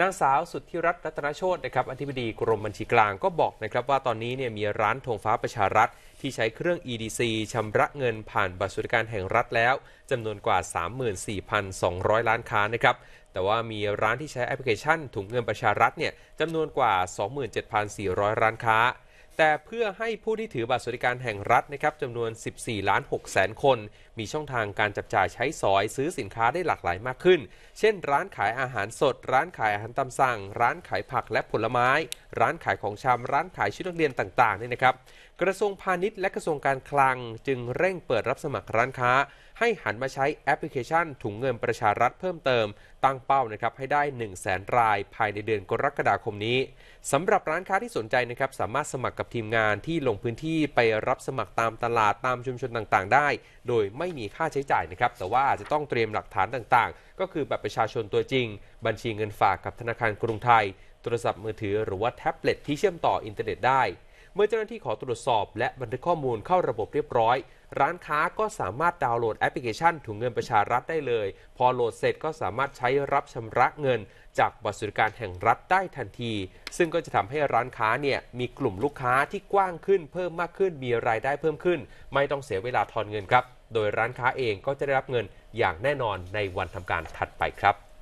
นางสาวสุทธิรัตน์รัตนโชตนะครับอธิบดี กรมบัญชีกลางก็บอกนะครับว่าตอนนี้เนี่ยมีร้านธงฟ้าประชารัฐที่ใช้เครื่อง EDC ชำระเงินผ่านบัตรสวัสดิการแห่งรัฐแล้วจำนวนกว่า 34,200 ล้านค้านะครับแต่ว่ามีร้านที่ใช้แอปพลิเคชันถุงเงินประชารัฐเนี่ยจำนวนกว่า 27,400 ร้านค้าแต่เพื่อให้ผู้ที่ถือบัตรสวัสดิการแห่งรัฐนะครับจำนวน 14 ล้าน6แสนคน มีช่องทางการจับจ่ายใช้สอยซื้อสินค้าได้หลากหลายมากขึ้น เช่นร้านขายอาหารสด ร้านขายอาหารตามสั่ง ร้านขายผักและผลไม้ ร้านขายของชำร้านขายชุดนักเรียนต่างๆนี่นะครับกระทรวงพาณิชย์และกระทรวงการคลัง จึงเร่งเปิดรับสมัครร้านค้า ให้หันมาใช้แอปพลิเคชันถุงเงินประชารัฐเพิ่มเติม ตั้งเป้านะครับให้ได้ 1 0 0 0 0แสนราย ภายในเดือนกรกฎาคมนี้สำหรับร้านค้าที่สนใจนะครับสามารถสมัครกับทีมงานที่ลงพื้นที่ไปรับสมัครตามตลาดตามชุมชนต่างๆได้ โดยไม่มีค่าใช้จ่ายนะครับแต่ว่าจะต้องเตรียมหลักฐานต่างๆ ก็คือบัตรประชาชนตัวจริง บัญชีเงินฝากกับธนาคารกรุงไทย โทรศัพท์มือถือหรือว่าแท็บเล็ตที่เชื่อมต่ออินเทอร์เน็ตได้เมื่อเจ้าหน้าที่ขอตรวจสอบและบันทึกข้อมูลเข้าระบบเรียบร้อย ร้านค้าก็สามารถดาวน์โหลดแอปพลิเคชันถุงเงินประชารัฐได้เลย พอโหลดเสร็จก็สามารถใช้รับชำระเงิน จากบัตรสวัสดิการแห่งรัฐได้ทันที ซึ่งก็จะทำให้ร้านค้าเนี่ยมีกลุ่มลูกค้าที่กว้างขึ้น เพิ่มมากขึ้นมีรายได้เพิ่มขึ้น ไม่ต้องเสียเวลาทอนเงินครับ โดยร้านค้าเองก็จะได้รับเงินอย่างแน่นอนในวันทำการถัดไปครับ